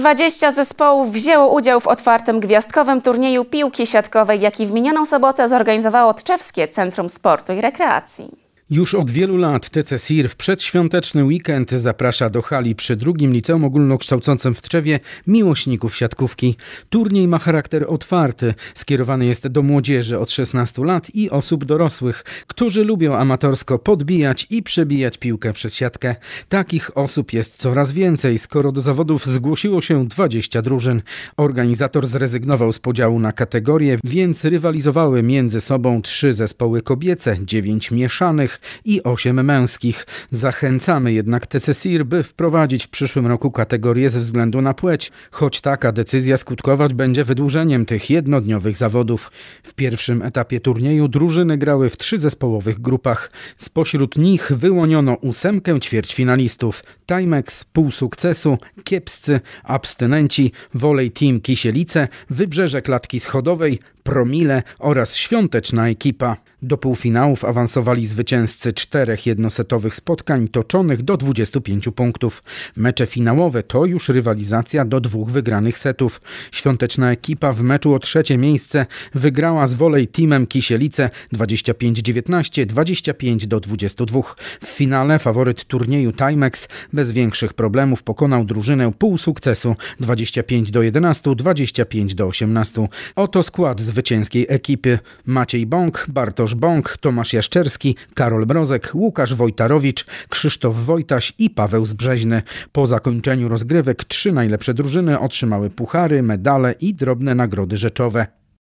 20 zespołów wzięło udział w otwartym gwiazdkowym turnieju piłki siatkowej, jaki w minioną sobotę zorganizowało Tczewskie Centrum Sportu i Rekreacji. Już od wielu lat TC SIR w przedświąteczny weekend zaprasza do hali przy drugim liceum ogólnokształcącym w Trzewie miłośników siatkówki. Turniej ma charakter otwarty, skierowany jest do młodzieży od 16 lat i osób dorosłych, którzy lubią amatorsko podbijać i przebijać piłkę przez siatkę. Takich osób jest coraz więcej, skoro do zawodów zgłosiło się 20 drużyn. Organizator zrezygnował z podziału na kategorie, więc rywalizowały między sobą trzy zespoły kobiece, dziewięć mieszanych, i 8 męskich. Zachęcamy jednak TCSIR, by wprowadzić w przyszłym roku kategorię ze względu na płeć, choć taka decyzja skutkować będzie wydłużeniem tych jednodniowych zawodów. W pierwszym etapie turnieju drużyny grały w zespołowych grupach. Spośród nich wyłoniono ósemkę ćwierćfinalistów. Timex, pół sukcesu, kiepscy, abstynenci, Wolej Team Kisielice, Wybrzeże Klatki Schodowej, Promile oraz Świąteczna Ekipa. Do półfinałów awansowali zwycięzcy czterech jednosetowych spotkań toczonych do 25 punktów. Mecze finałowe to już rywalizacja do dwóch wygranych setów. Świąteczna ekipa w meczu o trzecie miejsce wygrała z wolej teamem Kisielice 25-19, 25-22. W finale faworyt turnieju Timex bez większych problemów pokonał drużynę pół sukcesu 25 do 11, 25 do 18. Oto skład zwycięskiej ekipy Maciej Bąk, Bartosz Grzegorz Bąk, Tomasz Jaszczerski, Karol Brozek, Łukasz Wojtarowicz, Krzysztof Wojtaś i Paweł Zbrzeźny. Po zakończeniu rozgrywek trzy najlepsze drużyny otrzymały puchary, medale i drobne nagrody rzeczowe.